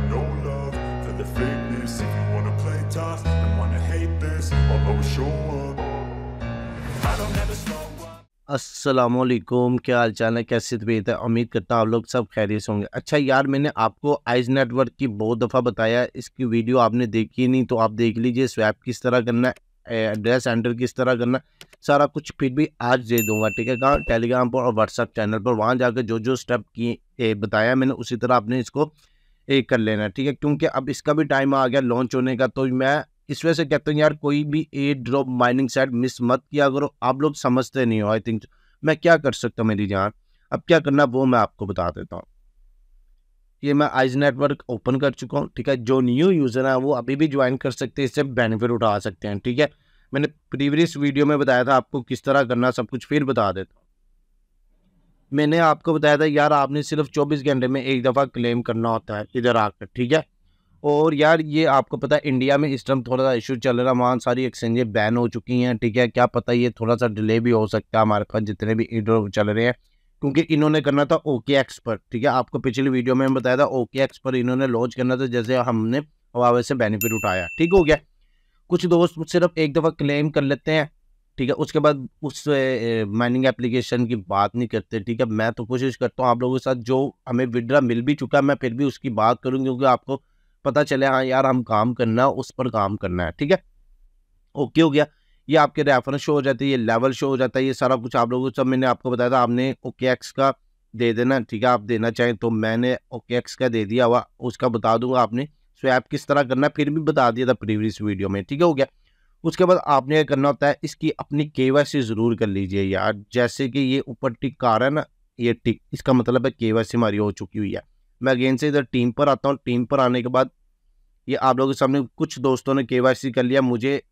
got no love for the fakeness If you wanna play tough and wanna hate this I'll always show up I don't ever slow असलकुम क्या हाल चाल है कैसे तबीयत है उम्मीद करता हूँ आप लोग सब खैरियत होंगे अच्छा यार मैंने आपको आइज नेटवर्क की बहुत दफ़ा बताया इसकी वीडियो आपने देखी नहीं तो आप देख लीजिए स्वैप किस तरह करना है एड्रेस एंटर किस तरह करना सारा कुछ फिर भी आज दे दूंगा ठीक है कहाँ टेलीग्राम पर और व्हाट्सअप चैनल पर वहाँ जाकर जो जो स्टेप किए बताया मैंने उसी तरह आपने इसको एक कर लेना ठीक है क्योंकि अब इसका भी टाइम आ गया लॉन्च होने का तो मैं इस वजह से कहता हूँ यार कोई भी airdrop mining site miss मत किया करो आप लोग समझते नहीं हो आई थिंक मैं क्या कर सकता हूँ मेरी जान अब क्या करना वो मैं आपको बता देता हूँ ये मैं आइज नेटवर्क ओपन कर चुका हूँ ठीक है जो न्यू यूज़र है वो अभी भी ज्वाइन कर सकते हैं इससे बेनिफिट उठा सकते हैं ठीक है मैंने प्रीवियस वीडियो में बताया था आपको किस तरह करना सब कुछ फिर बता देता हूँ मैंने आपको बताया था यार आपने सिर्फ चौबीस घंटे में एक दफ़ा क्लेम करना होता है इधर आकर ठीक है और यार ये आपको पता है इंडिया में इस टाइम थोड़ा सा इशू चल रहा है वहाँ सारी एक्सचेंजें बैन हो चुकी हैं ठीक है क्या पता ये थोड़ा सा डिले भी हो सकता है हमारे पास जितने भी इधर चल रहे हैं क्योंकि इन्होंने करना था ओके एक्स पर ठीक है आपको पिछली वीडियो में बताया था ओके एक्स पर इन्होंने लॉन्च करना था जैसे हमने हवावे से बेनिफिट उठाया ठीक हो गया कुछ दोस्त सिर्फ एक दफ़ा क्लेम कर लेते हैं ठीक है उसके बाद उस माइनिंग एप्लीकेशन की बात नहीं करते ठीक है मैं तो कोशिश करता हूँ आप लोगों के साथ जो हमें विड्रा मिल भी चुका है मैं फिर भी उसकी बात करूँ क्योंकि आपको पता चले हाँ यार हम काम करना है उस पर काम करना है ठीक है ओके हो गया ये आपके रेफरेंस शो हो जाते हैं ये लेवल शो हो जाता है ये सारा कुछ आप लोगों को सब मैंने आपको बताया था आपने ओके एक्स का दे देना ठीक है आप देना चाहें तो मैंने ओके एक्स का दे दिया हुआ उसका बता दूंगा आपने स्वैप किस तरह करना है फिर भी बता दिया था प्रीवियस वीडियो में ठीक है हो गया उसके बाद आपने क्या करना होता है इसकी अपनी के ज़रूर कर लीजिए यार जैसे कि ये ऊपर टिक आ रहा है ना ये टिक इसका मतलब है के हमारी हो चुकी हुई है मैं अगेन से इधर टीम पर आता हूँ टीम पर आने के बाद ये आप लोगों के सामने कुछ दोस्तों ने के कर लिया मुझे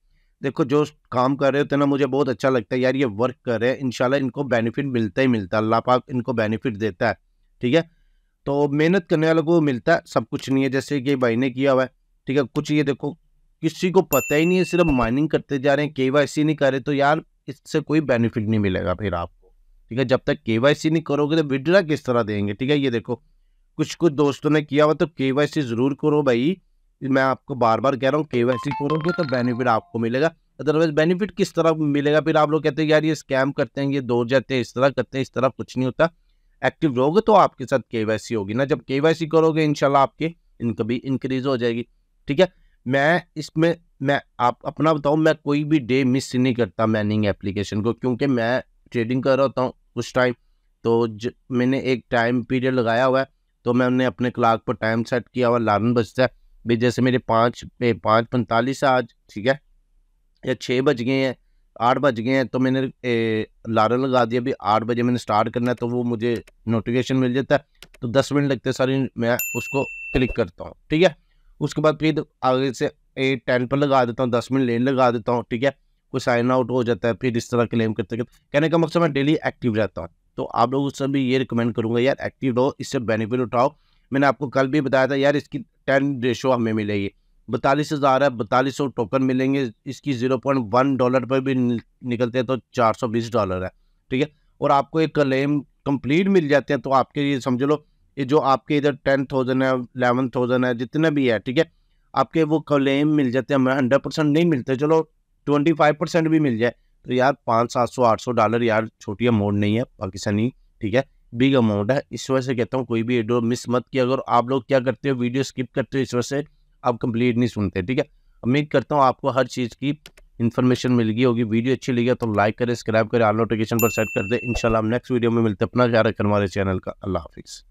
देखो जो काम कर रहे होते हैं ना मुझे बहुत अच्छा लगता है यार ये वर्क कर रहे हैं इनशाला इनको बेनिफिट मिलता ही मिलता है अल्लाह पाक इनको बेनिफिट देता है ठीक है तो मेहनत करने वालों को मिलता है सब कुछ नहीं है जैसे कि भाई ने किया हुआ है ठीक है कुछ ये देखो किसी को पता ही नहीं है सिर्फ माइनिंग करते जा रहे हैं के वाई सी नहीं करे तो यार इससे कोई बेनिफिट नहीं मिलेगा फिर आपको ठीक है जब तक के वाई सी नहीं करोगे तो विड्रा किस तरह देंगे ठीक है ये देखो कुछ कुछ दोस्तों ने किया हुआ तो के वाई सी ज़रूर करो भाई मैं आपको बार बार कह रहा हूँ के वाई सी करोगे तो बेनिफिट आपको मिलेगा अदरवाइज बेनिफिट किस तरह मिलेगा फिर आप लोग कहते हैं यार ये स्कैम करते हैं ये दौड़ जाते हैं इस तरह करते हैं इस तरह कुछ नहीं होता एक्टिव रहोगे तो आपके साथ के होगी ना जब के करोगे इनशाला आपके इनकम भी इंक्रीज हो जाएगी ठीक है मैं इसमें मैं आप अपना बताऊँ मैं कोई भी डे मिस नहीं करता मैनिंग एप्लीकेशन को क्योंकि मैं ट्रेडिंग कर रहा होता हूँ उस टाइम तो ज, मैंने एक टाइम पीरियड लगाया हुआ है तो मैंने अपने क्लाक पर टाइम सेट किया हुआ लारन बजता है भी जैसे मेरे पाँच पे पाँच पैंतालीस है आज ठीक है या छः बज गए हैं आठ बज गए हैं तो मैंने लारन लगा दिया भी आठ बजे मैंने स्टार्ट करना है तो वो मुझे नोटिफिकेशन मिल जाता है तो दस मिनट लगते सारी मैं उसको क्लिक करता हूँ ठीक है उसके बाद फिर आगे से ए टेन पर लगा देता हूँ दस मिनट लेन लगा देता हूँ ठीक है कोई साइन आउट हो जाता है फिर इस तरह क्लेम करते करते कहने का मकसद मतलब मैं डेली एक्टिव रहता हूँ तो आप लोग उससे भी ये रिकमेंड करूँगा यार एक्टिव रहो इससे बेनिफिट उठाओ मैंने आपको कल भी बताया था यार इसकी टेन रेशो हमें मिलेगी बतालीस हज़ार है बतालीस सौ टोकन मिलेंगे इसकी ज़ीरो पॉइंट वन डॉलर पर भी निकलते हैं तो चार सौ बीस डॉलर है ठीक है और आपको एक क्लेम कंप्लीट मिल जाते हैं तो आपके लिए समझ लो ये जो आपके इधर टेन थाउजेंड है एलेवन थाउजेंड है जितने भी है ठीक है आपके वो क्लेम मिल जाते हैं हमें हंड्रेड परसेंट नहीं मिलते चलो ट्वेंटी फाइव परसेंट भी मिल जाए तो यार पाँच सात सौ आठ सौ डॉलर यार छोटी अमाउंट नहीं है पाकिस्तानी ठीक है बिग अमाउंट है इस वजह से कहता हूँ कोई भी एडो मिस मत किया अगर आप लोग क्या करते हो वीडियो स्किप करते हो इस वजह से आप कंप्लीट नहीं सुनते ठीक है उम्मीद करता हूँ आपको हर चीज़ की इन्फॉर्मेशन मिल गई होगी वीडियो अच्छी लगी तो लाइक करें सब्सक्राइब करें आल नोटिफिकेशन पर सेट कर दे इंशाल्लाह नेक्स्ट वीडियो में मिलते हैं अपना ख्याल रखें हमारे चैनल का अल्लाह हाफिज़